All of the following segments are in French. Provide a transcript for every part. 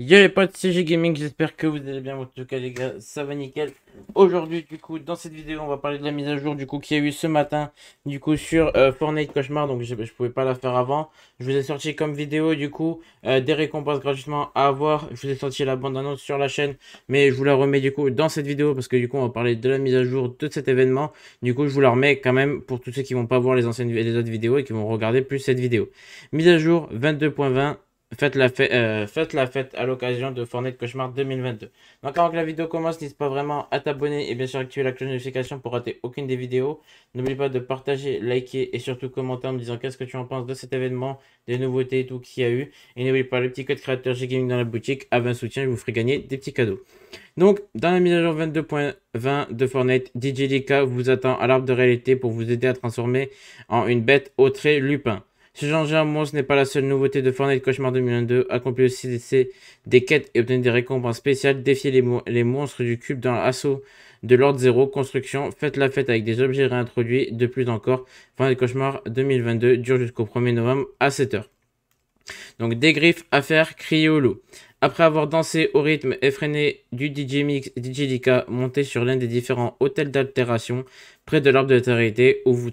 Yo les potes, c'est Gaming, j'espère que vous allez bien, en tout cas les gars, ça va nickel. Aujourd'hui du coup, dans cette vidéo, on va parler de la mise à jour du coup qui a eu ce matin, du coup sur euh, Fortnite Cauchemar, donc je, je, pouvais pas la faire avant. Je vous ai sorti comme vidéo du coup, euh, des récompenses gratuitement à avoir, je vous ai sorti la bande annonce sur la chaîne, mais je vous la remets du coup dans cette vidéo, parce que du coup on va parler de la mise à jour de cet événement. Du coup je vous la remets quand même pour tous ceux qui vont pas voir les anciennes les autres vidéos et qui vont regarder plus cette vidéo. Mise à jour 22.20 euh, faites la fête, à l'occasion de Fortnite Cauchemar 2022. Donc avant que la vidéo commence, n'hésite pas vraiment à t'abonner et bien sûr activer la cloche de notification pour rater aucune des vidéos. N'oublie pas de partager, liker et surtout commenter en me disant qu'est-ce que tu en penses de cet événement, des nouveautés et tout qu'il y a eu. Et n'oublie pas le petit code créateur Gaming dans la boutique, à un soutien je vous ferai gagner des petits cadeaux. Donc dans la mise à jour 22.20 de Fortnite, DJDK vous attend à l'arbre de réalité pour vous aider à transformer en une bête au trait Lupin. Ce genre de monstre n'est pas la seule nouveauté de Fortnite Cauchemar 2022. Accomplir aussi des, des, quêtes et obtenir des récompenses spéciales. Défier les, monstres du cube dans l'assaut de l'ordre zéro, Construction. Faites la fête avec des objets réintroduits. De plus encore, Fortnite Cauchemar 2022 dure jusqu'au 1er novembre à 7h. Donc des griffes à faire, au loup. Après avoir dansé au rythme effréné du DJ Mix DJ Dika, montez sur l'un des différents hôtels d'altération près de l'arbre de réalité où vous,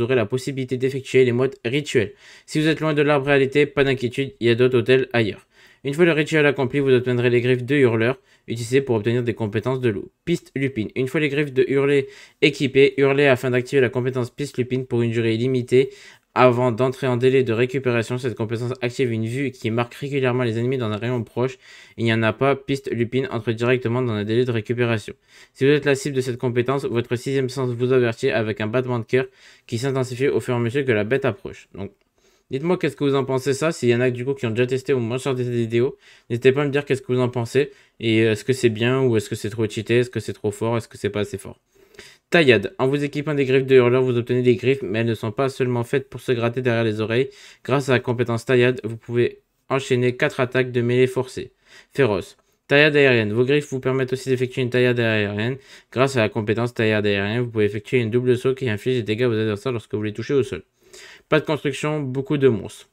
aurez la possibilité d'effectuer les modes rituels. Si vous êtes loin de l'arbre réalité, pas d'inquiétude, il y a d'autres hôtels ailleurs. Une fois le rituel accompli, vous obtiendrez les griffes de hurleur, utilisées pour obtenir des compétences de loup. Piste lupine. Une fois les griffes de hurler équipées, hurlez afin d'activer la compétence piste lupine pour une durée limitée. Avant d'entrer en délai de récupération, cette compétence active une vue qui marque régulièrement les ennemis dans un rayon proche. Il n'y en a pas, piste lupine entre directement dans un délai de récupération. Si vous êtes la cible de cette compétence, votre sixième sens vous avertit avec un battement de cœur qui s'intensifie au fur et à mesure que la bête approche. Donc, dites-moi qu'est-ce que vous en pensez ça. S'il y en a du coup qui ont déjà testé au moins sur cette vidéos, n'hésitez pas à me dire qu'est-ce que vous en pensez et est-ce que c'est bien ou est-ce que c'est trop cheaté, est-ce que c'est trop fort, est-ce que c'est pas assez fort. Taillade. En vous équipant des griffes de hurleur, vous obtenez des griffes, mais elles ne sont pas seulement faites pour se gratter derrière les oreilles. Grâce à la compétence taillade, vous pouvez enchaîner 4 attaques de mêlée forcée. Féroce. Taillade aérienne. Vos griffes vous permettent aussi d'effectuer une taillade aérienne. Grâce à la compétence taillade aérienne, vous pouvez effectuer une double saut qui inflige des dégâts aux adversaires lorsque vous les touchez au sol. Pas de construction, beaucoup de monstres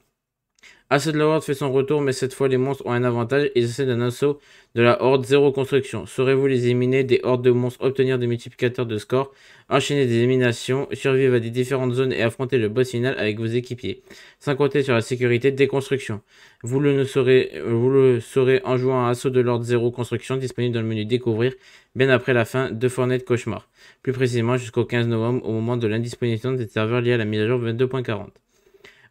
de la Horde fait son retour, mais cette fois les monstres ont un avantage. Ils essaient d'un assaut de la Horde zéro construction. Saurez-vous les éliminer des hordes de monstres, obtenir des multiplicateurs de score, enchaîner des éliminations, survivre à des différentes zones et affronter le boss final avec vos équipiers. Sans compter sur la sécurité des constructions. Vous le, ne saurez, vous le saurez en jouant à Assaut de l'Ordre zéro construction disponible dans le menu Découvrir, bien après la fin de Fortnite Cauchemar. Plus précisément jusqu'au 15 novembre au moment de l'indisponibilité des serveurs liés à la mise à jour 22.40.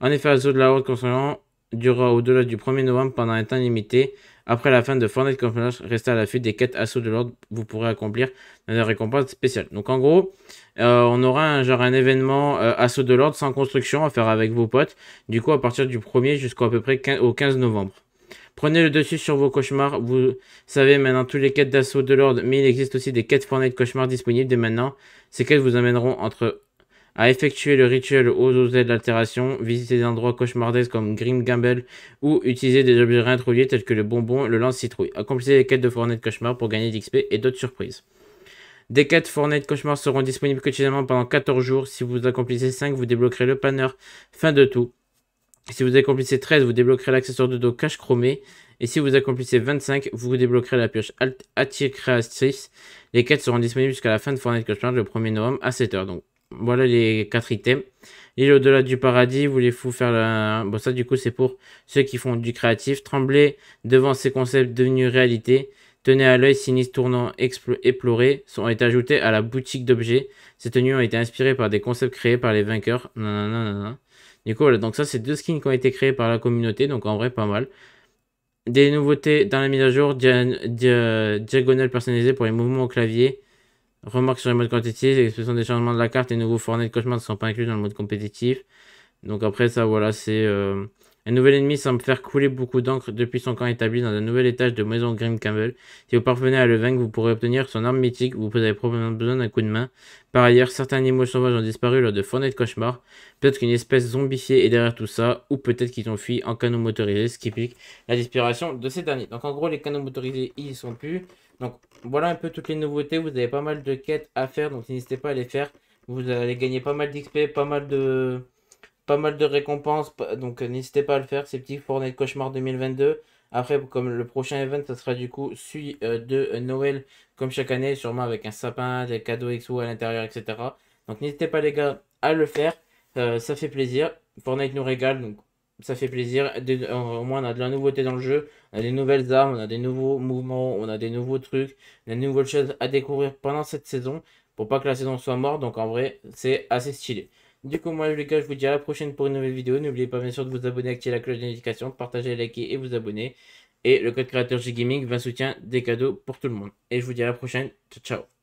En effet, Assaut de la Horde concernant durera au-delà du 1er novembre pendant un temps limité. Après la fin de Fortnite Conference, restez à la fuite des quêtes Assaut de l'ordre vous pourrez accomplir dans récompense spéciale spéciales. Donc en gros, euh, on aura un, genre un événement euh, assaut de l'ordre sans construction à faire avec vos potes. Du coup, à partir du 1er jusqu'au peu près 15, au 15 novembre. Prenez le dessus sur vos cauchemars. Vous savez maintenant tous les quêtes d'assaut de l'ordre, mais il existe aussi des quêtes Fortnite cauchemars disponibles dès maintenant. Ces quêtes vous amèneront entre à effectuer le rituel aux osées de l'altération, visiter des endroits cauchemardesques comme Grim Gamble ou utiliser des objets réintroduits tels que le bonbon, le lance-citrouille. Accomplissez les quêtes de Fortnite de Cauchemar pour gagner d'XP et d'autres surprises. Des quêtes de Cauchemar seront disponibles quotidiennement pendant 14 jours. Si vous accomplissez 5, vous débloquerez le panneur. Fin de tout. Si vous accomplissez 13, vous débloquerez l'accessoire de dos cache chromé. Et si vous accomplissez 25, vous débloquerez la pioche Alt Attire Créatrice. Les quêtes seront disponibles jusqu'à la fin de Fortnite Cauchemar le 1er novembre à 7h. Donc voilà les quatre items. L'île au-delà du paradis, voulez-vous faire la... Bon, ça, du coup, c'est pour ceux qui font du créatif. Trembler devant ces concepts devenus réalité. Tenez à l'œil sinistre tournant éploré sont été ajoutés à la boutique d'objets. Ces tenues ont été inspirées par des concepts créés par les vainqueurs. Du coup, voilà. Donc ça, c'est deux skins qui ont été créés par la communauté. Donc en vrai, pas mal. Des nouveautés dans la mise à jour. diagonale personnalisée pour les mouvements au clavier. Remarque sur les modes compétitifs, l'expression des changements de la carte et nouveaux fornets de cauchemar ne sont pas inclus dans le mode compétitif. Donc après ça voilà c'est euh, un nouvel ennemi semble faire couler beaucoup d'encre depuis son camp établi dans un nouvel étage de maison Grim Campbell. Si vous parvenez à le vaincre, vous pourrez obtenir son arme mythique vous avez probablement besoin d'un coup de main. Par ailleurs, certains animaux sauvages ont disparu lors de fournées de cauchemar. Peut-être qu'une espèce zombifiée est derrière tout ça, ou peut-être qu'ils ont fui en canon motorisé, ce qui pique la disparition de ces derniers. Donc en gros, les canaux motorisés, ils sont plus. Donc voilà un peu toutes les nouveautés. Vous avez pas mal de quêtes à faire, donc n'hésitez pas à les faire. Vous allez gagner pas mal d'XP, pas mal de pas mal de récompenses, donc euh, n'hésitez pas à le faire, C'est petit Fortnite Cauchemar 2022. Après, comme le prochain event, ça sera du coup celui euh, de euh, Noël, comme chaque année, sûrement avec un sapin, des cadeaux XO à l'intérieur, etc. Donc n'hésitez pas les gars à le faire, ça fait plaisir. Fortnite nous régale, donc ça fait plaisir. au moins, on a de la nouveauté dans le jeu, on a des nouvelles armes, on a des nouveaux mouvements, on a des nouveaux trucs, des nouvelles choses à découvrir pendant cette saison, pour pas que la saison soit morte. Donc en vrai, c'est assez stylé. Du coup, moi, les gars, je vous dis à la prochaine pour une nouvelle vidéo. N'oubliez pas, bien sûr, de vous abonner, activer la cloche de notification, partager, liker et vous abonner. Et le code créateur JGaming Gaming 20 des cadeaux pour tout le monde. Et je vous dis à la prochaine. Ciao, ciao.